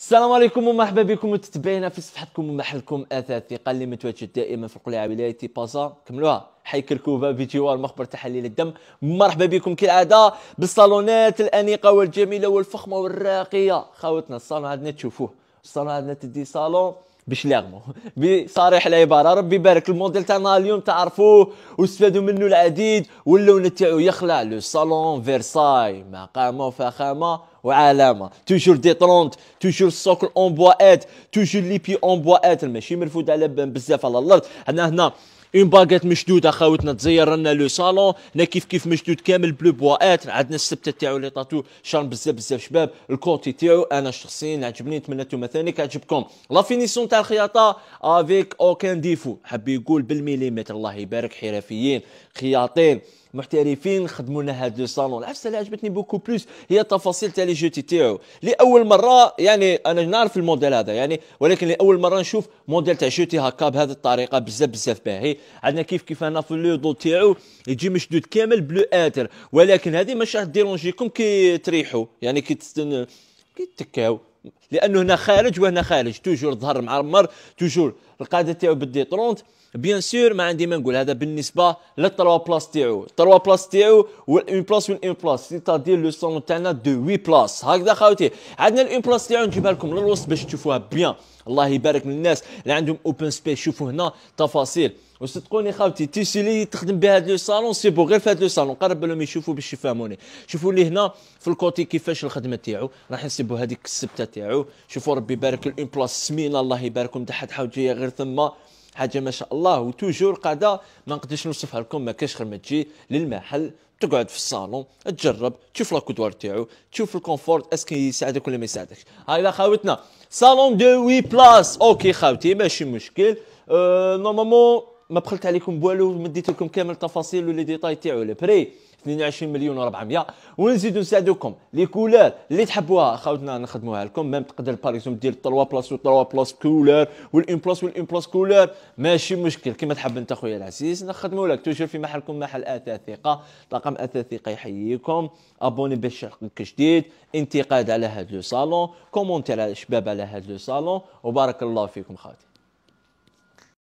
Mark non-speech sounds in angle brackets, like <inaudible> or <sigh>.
السلام عليكم ومرحبا بكم متتبعينا في صفحتكم ومحلكم اثاث الثقه اللي متواجد دائما في القلعه ولايه بازا كملوها حي كركوبه بجوار مخبر تحليل الدم مرحبا بكم كالعاده بالصالونات الانيقه والجميله والفخمه والراقيه خاوتنا الصالون عندنا تشوفوه الصالون عندنا تدي صالون لاغمو <laughs> بصريح العباره ربي يبارك الموديل تاعنا اليوم تعرفوه واستفادوا منه العديد واللون تاعو يخلع لو صالون فيرساي مقامه فخامه وعلامه توجور دي ترونت توجور السوكل اون بوا ات توجور لي بي اون بوا ات ماشي مرفود على بزاف على الارض حنا هنا اون باكات مشدوده خاوتنا تزير لنا لو صالون هنا كيف كيف مشدود كامل بلو بواات عندنا السبته تاعو اللي طاتو شارم بزاف بزاف شباب الكونتي تاعو انا شخصيا عجبني نتمنى انتم ثاني كعجبكم لا فينيسيون تاع الخياطه افيك اوكان ديفو حب يقول بالمليمتر الله يبارك حرفيين خياطين محترفين خدموا لنا هذا لو صالون العفسه اللي عجبتني بوكو بلوس هي التفاصيل تاع لي جوتي تاعو لاول مره يعني انا نعرف الموديل هذا يعني ولكن لاول مره نشوف موديل تاع جوتي هكا بهذه الطريقه بزاف بزاف باهي عندنا كيف كيف انا في لو دو تاعو يجي مشدود كامل بلو اتر ولكن هذه مش راح ديرونجيكم كي تريحوا يعني كي تستن كي تكاو لانه هنا خارج وهنا خارج توجور مع معمر توجور القاعده تاعو بالدي 30 بيان سور ما عندي ما نقول هذا بالنسبه للتروا بلاص تاعو التروا بلاص تاعو اون بلاص اون بلاص سيتادير لو سون تاعنا دو وي بلاص هكذا خاوتي عندنا الاون بلاص تاعو نجيبها لكم للوسط باش تشوفوها بيان الله يبارك للناس اللي عندهم اوبن سبيس شوفوا هنا تفاصيل وصدقوني خاوتي التيسي اللي تخدم بها هذا لو صالون سي بو غير في هذا لو صالون قرب لهم يشوفوا باش يفهموني شوفوا لي هنا في الكوتي كيفاش الخدمه تاعو راح نسيبو هذيك السبته تاعو شوفوا ربي يبارك اون بلاص سمين الله يباركم تحت حوجيه غير ثم حاجه ما شاء الله وتوجور قاعده ما نقدرش نوصفها لكم ما كاش غير ما تجي للمحل تقعد في الصالون تجرب تشوف لاكودوار تاعو تشوف الكونفورت اسكي يساعدك ولا ما يساعدكش هاي خاوتنا صالون دو وي بلاس اوكي خاوتي ماشي مشكل أه euh, نورمالمون ما بخلت عليكم بوالو مديت لكم كامل التفاصيل ولي ديتاي تاعو البري 22 مليون و400 ونزيدو نساعدوكم لي كولور اللي تحبوها خاوتنا نخدموها لكم ميم تقدر باريكزوم دير 3 بلاس و 3 بلاس كولور والان بلاس والان بلاس كولور ماشي مشكل كيما تحب انت خويا العزيز نخدمو لك توجور في محلكم محل اثاث ثقه طاقم اثاث ثقه يحييكم ابوني باش يحقك جديد انتقاد على هذا لو صالون كومونتير على الشباب على هذا لو صالون وبارك الله فيكم خاوتي